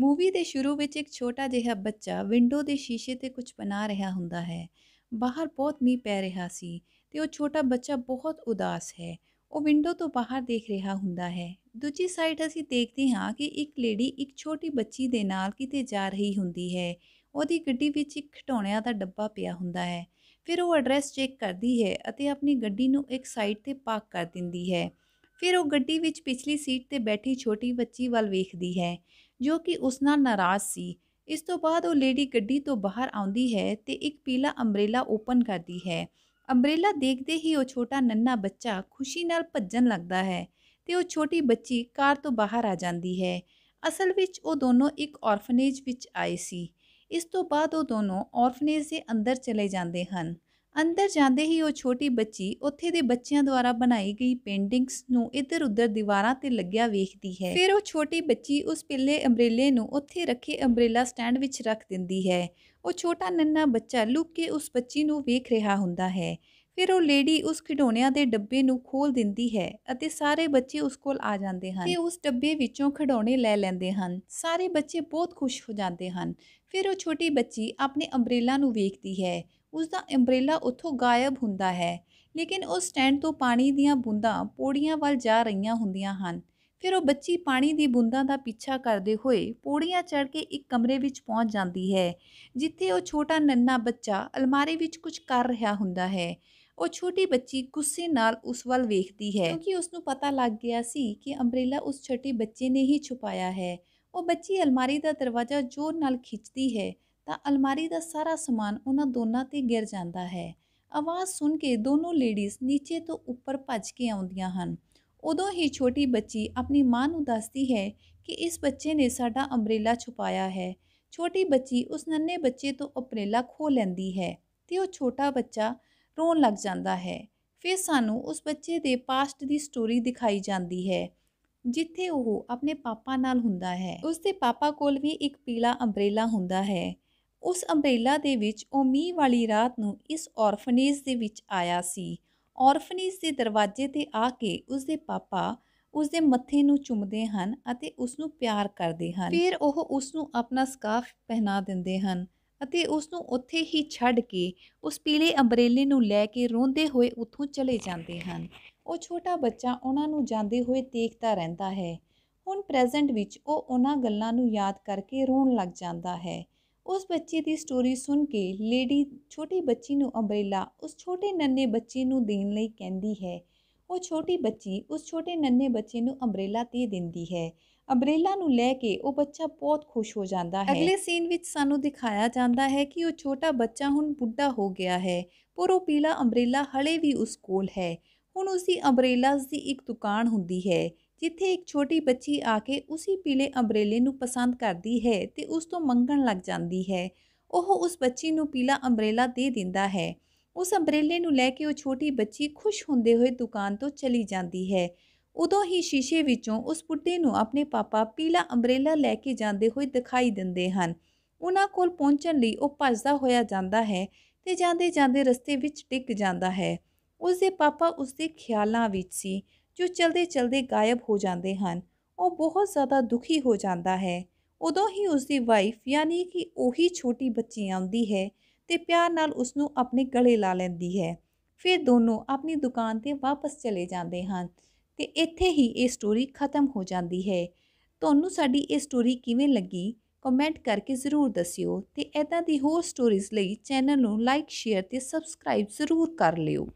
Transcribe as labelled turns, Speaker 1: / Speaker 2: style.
Speaker 1: movie ਦੇ ਸ਼ੁਰੂ ਵਿੱਚ ਇੱਕ ਛੋਟਾ ਜਿਹਾ ਬੱਚਾ ਵਿੰਡੋ ਦੇ ਸ਼ੀਸ਼ੇ ਤੇ ਕੁਝ ਬਣਾ ਰਿਹਾ ਹੁੰਦਾ ਹੈ ਬਾਹਰ ਬਹੁਤ ਮੀਂਹ ਪੈ ਰਿਹਾ ਸੀ ਤੇ ਉਹ ਛੋਟਾ ਬੱਚਾ ਬਹੁਤ ਉਦਾਸ ਹੈ ਉਹ ਵਿੰਡੋ ਤੋਂ ਬਾਹਰ ਦੇਖ ਰਿਹਾ ਹੁੰਦਾ ਹੈ ਦੂਜੀ ਸਾਈਡ ਅਸੀਂ ਦੇਖਦੇ ਹਾਂ ਕਿ ਇੱਕ ਲੇਡੀ ਇੱਕ ਛੋਟੀ ਬੱਚੀ ਦੇ ਨਾਲ ਕਿਤੇ ਜਾ ਰਹੀ ਹੁੰਦੀ ਹੈ ਉਹਦੀ ਗੱਡੀ ਵਿੱਚ ਇੱਕ ਖਟੌਣਿਆਂ ਦਾ ਡੱਬਾ ਪਿਆ ਹੁੰਦਾ ਹੈ ਫਿਰ ਉਹ ਐਡਰੈਸ ਚੈੱਕ ਕਰਦੀ ਹੈ ਅਤੇ ਆਪਣੀ ਗੱਡੀ ਨੂੰ ਇੱਕ ਸਾਈਡ ਤੇ ਪਾਰਕ ਕਰ ਦਿੰਦੀ ਹੈ ਫਿਰ ਉਹ ਗੱਡੀ ਵਿੱਚ ਪਿਛਲੀ ਸੀਟ ਤੇ ਬੈਠੀ ਛੋਟੀ ਬੱਚੀ ਵੱਲ ਵੇਖਦੀ ਹੈ ਜੋ ਕਿ ਉਸ ਨਾਲ ਨਾਰਾਜ਼ ਸੀ ਇਸ ਤੋਂ ਬਾਅਦ ਉਹ ਲੇਡੀ ਗੱਡੀ ਤੋਂ ਬਾਹਰ ਆਉਂਦੀ ਹੈ ਤੇ ਇੱਕ ਪੀਲਾ ਅੰਬ੍ਰੇਲਾ ਓਪਨ ਕਰਦੀ ਹੈ ਅੰਬ੍ਰੇਲਾ ਦੇਖਦੇ ਹੀ ਉਹ ਛੋਟਾ ਨੰਨਾ ਬੱਚਾ ਖੁਸ਼ੀ ਨਾਲ ਭੱਜਣ ਲੱਗਦਾ ਹੈ ਤੇ ਉਹ ਛੋਟੀ ਬੱਚੀ ਕਾਰ ਤੋਂ ਬਾਹਰ ਆ ਜਾਂਦੀ ਹੈ ਅਸਲ ਵਿੱਚ ਉਹ ਦੋਨੋਂ ਇੱਕ ਔਰਫਨੇਜ ਵਿੱਚ ਆਏ ਸੀ ਇਸ ਤੋਂ ਬਾਅਦ ਉਹ ਦੋਨੋਂ ਔਰਫਨੇਜ ਦੇ ਅੰਦਰ ਚਲੇ ਜਾਂਦੇ ਹਨ ਅੰਦਰ ਜਾਂਦੇ ਹੀ ਉਹ ਛੋਟੀ ਬੱਚੀ ਉੱਥੇ ਦੇ ਬੱਚਿਆਂ ਦੁਆਰਾ ਬਣਾਈ ਗਈ ਪੇਂਟਿੰਗਸ ਨੂੰ ਇੱਧਰ-ਉੱਧਰ ਦੀਵਾਰਾਂ ਤੇ ਲੱਗਿਆ ਵੇਖਦੀ ਹੈ ਫਿਰ ਉਹ ਛੋਟੀ ਬੱਚੀ ਉਸ ਪਿੱਲੇ ਅੰਬ੍ਰੇਲੇ ਨੂੰ ਉੱਥੇ ਰੱਖੇ ਅੰਬ੍ਰੇਲਾ ਸਟੈਂਡ ਵਿੱਚ ਰੱਖ ਦਿੰਦੀ ਹੈ ਉਹ ਛੋਟਾ ਨੰਨਾ ਬੱਚਾ ਲੁੱਕ ਕੇ ਉਸ ਬੱਚੀ ਨੂੰ ਵੇਖ ਰਿਹਾ ਹੁੰਦਾ ਹੈ ਫਿਰ ਉਹ ਲੇਡੀ ਉਸ ਖਿਡੌਣਿਆਂ ਦੇ ਡੱਬੇ ਨੂੰ ਖੋਲ ਦਿੰਦੀ ਹੈ ਅਤੇ ਸਾਰੇ ਬੱਚੇ ਉਸ ਕੋਲ ਆ ਜਾਂਦੇ ਹਨ ਤੇ ਉਸ ਡੱਬੇ ਵਿੱਚੋਂ ਖਿਡੌਣੇ ਲੈ ਲੈਂਦੇ ਹਨ ਸਾਰੇ ਬੱਚੇ ਬਹੁਤ ਖੁਸ਼ ਹੋ ਜਾਂਦੇ ਹਨ ਫਿਰ ਉਹ ਛੋਟੀ ਬੱਚੀ ਆਪਣੇ ਅੰਬ੍ਰੇਲਾ ਨੂੰ ਵੇਖਦੀ ਹੈ ਉਸ ਦਾ ਅੰਬ੍ਰੇਲਾ ਉੱਥੋਂ ਗਾਇਬ ਹੁੰਦਾ ਹੈ ਲੇਕਿਨ ਉਸ ਸਟੈਂਡ ਤੋਂ ਪਾਣੀ ਦੀਆਂ ਬੂੰਦਾਂ ਪੌੜੀਆਂ ਵੱਲ ਜਾ ਰਹੀਆਂ ਹੁੰਦੀਆਂ ਹਨ ਫਿਰ ਉਹ ਬੱਚੀ ਪਾਣੀ ਦੀ ਬੂੰਦਾਂ ਦਾ ਪਿੱਛਾ ਕਰਦੇ ਹੋਏ ਪੌੜੀਆਂ ਚੜ੍ਹ ਕੇ ਇੱਕ ਕਮਰੇ ਵਿੱਚ ਪਹੁੰਚ ਜਾਂਦੀ ਹੈ ਜਿੱਥੇ ਉਹ ਛੋਟਾ ਨੰਨਾ ਬੱਚਾ ਅਲਮਾਰੀ ਵਿੱਚ ਕੁਝ ਕਰ ਰਿਹਾ ਹੁੰਦਾ ਹੈ ਉਹ ਛੋਟੀ ਬੱਚੀ ਗੁੱਸੇ ਨਾਲ ਉਸ ਵੱਲ ਵੇਖਦੀ ਹੈ ਕਿਉਂਕਿ ਉਸ ਨੂੰ ਪਤਾ ਲੱਗ ਗਿਆ ਸੀ ਕਿ ਅੰਬ੍ਰੇਲਾ ਉਸ ਛੋਟੇ ਬੱਚੇ ਨੇ ਹੀ ਛੁਪਾਇਆ ਹੈ ਉਹ ਬੱਚੀ ਅਲਮਾਰੀ ਦਾ ਦਰਵਾਜ਼ਾ ਜ਼ੋਰ ਨਾਲ ਖਿੱਚਦੀ ਹੈ ਤਾਂ ਅਲਮਾਰੀ ਦਾ ਸਾਰਾ ਸਮਾਨ ਉਹਨਾਂ ਦੋਨਾਂ ਤੇ ਗਿਰ ਜਾਂਦਾ ਹੈ ਆਵਾਜ਼ ਸੁਣ ਕੇ ਦੋਨੋਂ ਲੇਡੀਜ਼ ਨੀਚੇ ਤੋਂ ਉੱਪਰ ਭੱਜ ਕੇ ਆਉਂਦੀਆਂ ਹਨ ਉਦੋਂ ਹੀ ਛੋਟੀ ਬੱਚੀ ਆਪਣੀ ਮਾਂ ਨੂੰ ਦੱਸਦੀ ਹੈ ਕਿ ਇਸ ਬੱਚੇ ਨੇ ਸਾਡਾ ਅੰਬ੍ਰੇਲਾ ਛੁਪਾਇਆ ਹੈ ਛੋਟੀ ਬੱਚੀ ਉਸ ਨੰਨੇ ਬੱਚੇ ਤੋਂ ਅੰਬ੍ਰੇਲਾ ਖੋ ਲੈਂਦੀ ਹੈ ਤੇ ਉਹ ਛੋਟਾ ਬੱਚਾ ਰੋਣ ਲੱਗ ਜਾਂਦਾ ਹੈ ਫਿਰ ਸਾਨੂੰ ਉਸ ਬੱਚੇ ਦੇ ਪਾਸਟ ਦੀ ਸਟੋਰੀ ਦਿਖਾਈ ਜਾਂਦੀ ਹੈ ਜਿੱਥੇ ਉਹ ਆਪਣੇ ਪਾਪਾ ਨਾਲ ਹੁੰਦਾ ਹੈ ਉਸ ਦੇ ਪਾਪਾ ਕੋਲ ਵੀ ਇੱਕ ਪੀਲਾ ਅੰਬ੍ਰੇਲਾ ਹੁੰਦਾ ਹੈ ਉਸ ਅੰਬ੍ਰੇਲਾ ਦੇ ਵਿੱਚ ਉਹ ਮੀਂਹ ਵਾਲੀ ਰਾਤ ਨੂੰ ਇਸ ਔਰਫਨੇਜ ਦੇ ਵਿੱਚ ਆਇਆ ਸੀ ਔਰਫਨੇਜ ਦੇ ਦਰਵਾਜ਼ੇ ਤੇ ਆ ਕੇ ਉਸ ਦੇ ਪਾਪਾ ਉਸ ਦੇ ਮੱਥੇ ਨੂੰ ਚੁੰਮਦੇ ਹਨ ਅਤੇ ਉਸ ਨੂੰ ਪਿਆਰ ਕਰਦੇ ਹਨ ਫਿਰ ਉਹ ਉਸ ਨੂੰ ਆਪਣਾ ਸਕਾਫ ਪਹਿਨਾ ਦਿੰਦੇ ਹਨ ਅਤੇ ਉਸ ਨੂੰ ਉੱਥੇ ਹੀ ਛੱਡ ਕੇ ਉਸ ਪੀਲੇ ਅੰਬਰੇਲੇ ਨੂੰ ਲੈ ਕੇ ਰੋਂਦੇ ਹੋਏ ਉੱਥੋਂ ਚਲੇ ਜਾਂਦੇ ਹਨ ਉਹ ਛੋਟਾ ਬੱਚਾ ਉਹਨਾਂ ਨੂੰ ਜਾਂਦੇ ਹੋਏ ਦੇਖਦਾ ਰਹਿੰਦਾ ਹੈ ਹੁਣ ਪ੍ਰੈਜ਼ੈਂਟ ਵਿੱਚ ਉਹ ਉਹਨਾਂ ਗੱਲਾਂ ਨੂੰ ਯਾਦ ਕਰਕੇ ਰੋਣ ਲੱਗ ਜਾਂਦਾ ਹੈ ਉਸ ਬੱਚੇ ਦੀ ਸਟੋਰੀ ਸੁਣ ਕੇ ਲੇਡੀ ਛੋਟੀ ਬੱਚੀ ਨੂੰ ਅੰਬ੍ਰੇਲਾ ਉਸ ਛੋਟੇ ਨੰਨੇ ਬੱਚੇ ਨੂੰ ਦੇਣ ਲਈ ਕਹਿੰਦੀ ਹੈ ਉਹ ਛੋਟੀ ਬੱਚੀ ਉਸ ਛੋਟੇ ਨੰਨੇ ਬੱਚੇ ਨੂੰ ਅੰਬ੍ਰੇਲਾ ਤੇ ਦਿੰਦੀ ਹੈ ਅੰਬ੍ਰੇਲਾ ਨੂੰ ਲੈ ਕੇ ਉਹ ਬੱਚਾ ਬਹੁਤ ਖੁਸ਼ ਹੋ ਜਾਂਦਾ ਹੈ ਅਗਲੇ ਸੀਨ ਵਿੱਚ ਸਾਨੂੰ ਦਿਖਾਇਆ ਜਾਂਦਾ ਹੈ ਕਿ ਉਹ ਛੋਟਾ ਬੱਚਾ ਹੁਣ ਬੁੱਢਾ ਹੋ ਗਿਆ ਹੈ ਪਰ ਉਹ ਪੀਲਾ ਅੰਬ੍ਰੇਲਾ ਹਲੇ ਵੀ ਉਸ ਕੋਲ ਹੈ ਹੁਣ ਉਸ ਦੀ ਅੰਬ੍ਰੇਲਾਸ ਦੀ ਇੱਕ ਦੁਕਾਨ ਹੁੰਦੀ ਹੈ ਜਿੱਥੇ ਇੱਕ ਛੋਟੀ ਬੱਚੀ ਆ ਕੇ ਉਸੇ ਪੀਲੇ ਅੰਬ੍ਰੇਲੇ ਨੂੰ ਪਸੰਦ ਕਰਦੀ ਹੈ ਤੇ ਉਸ ਤੋਂ ਮੰਗਣ ਲੱਗ ਜਾਂਦੀ ਹੈ ਉਹ ਉਸ ਬੱਚੀ ਨੂੰ ਪੀਲਾ ਅੰਬ੍ਰੇਲਾ ਦੇ ਦਿੰਦਾ ਹੈ ਉਸ ਅੰਬ੍ਰੇਲੇ ਨੂੰ ਲੈ ਕੇ ਉਹ ਛੋਟੀ ਬੱਚੀ ਖੁਸ਼ ਹੁੰਦੇ ਹੋਏ ਦੁਕਾਨ ਤੋਂ ਚਲੀ ਜਾਂਦੀ ਹੈ ਉਦੋਂ ਹੀ ਸ਼ੀਸ਼ੇ ਵਿੱਚੋਂ ਉਸ ਬੁੱਢੇ ਨੂੰ ਆਪਣੇ ਪਾਪਾ ਪੀਲਾ ਅੰਬ੍ਰੇਲਾ ਲੈ ਕੇ ਜਾਂਦੇ ਹੋਏ ਦਿਖਾਈ ਦਿੰਦੇ ਹਨ ਉਹਨਾਂ ਕੋਲ ਪਹੁੰਚਣ ਲਈ ਉਹ ਭੱਜਦਾ ਹੋਇਆ ਜਾਂਦਾ ਹੈ ਤੇ ਜਾਂਦੇ ਜਾਂਦੇ ਰਸਤੇ ਵਿੱਚ ਟਿਕ ਜਾਂਦਾ ਹੈ ਉਸ ਦੇ ਪਾਪਾ ਉਸ ਦੇ ਖਿਆਲਾਂ ਵਿੱਚ ਸੀ ਜੋ ਚਲਦੇ ਚਲਦੇ ਗਾਇਬ ਹੋ ਜਾਂਦੇ ਹਨ ਉਹ ਬਹੁਤ ਜ਼ਿਆਦਾ ਦੁਖੀ ਹੋ ਜਾਂਦਾ ਹੈ ਉਦੋਂ ਹੀ ਉਸ ਦੀ ਵਾਈਫ ਯਾਨੀ ਕਿ ਉਹੀ ਛੋਟੀ ਬੱਚੀ ਆਉਂਦੀ ਹੈ ਤੇ ਪਿਆਰ ਨਾਲ ਉਸ ਨੂੰ ਆਪਣੇ ਗਲੇ ਲਾ ਲੈਂਦੀ ਹੈ ਫਿਰ ਦੋਨੋਂ ਆਪਣੀ ਦੁਕਾਨ ਤੇ ਵਾਪਸ ਚਲੇ ਜਾਂਦੇ ਹਨ ਤੇ ਇੱਥੇ ਹੀ ਇਹ ਸਟੋਰੀ ਖਤਮ ਹੋ ਜਾਂਦੀ ਹੈ ਤੁਹਾਨੂੰ ਸਾਡੀ ਇਹ ਸਟੋਰੀ ਕਿਵੇਂ ਲੱਗੀ ਕਮੈਂਟ ਕਰਕੇ ਜ਼ਰੂਰ ਦੱਸਿਓ ਤੇ ਐਦਾਂ ਦੀ ਹੋਰ ਸਟੋਰੀਜ਼ ਲਈ ਚੈਨਲ ਨੂੰ ਲਾਈਕ ਸ਼ੇਅਰ ਤੇ ਸਬਸਕ੍ਰਾਈਬ ਜ਼ਰੂਰ ਕਰ ਲਿਓ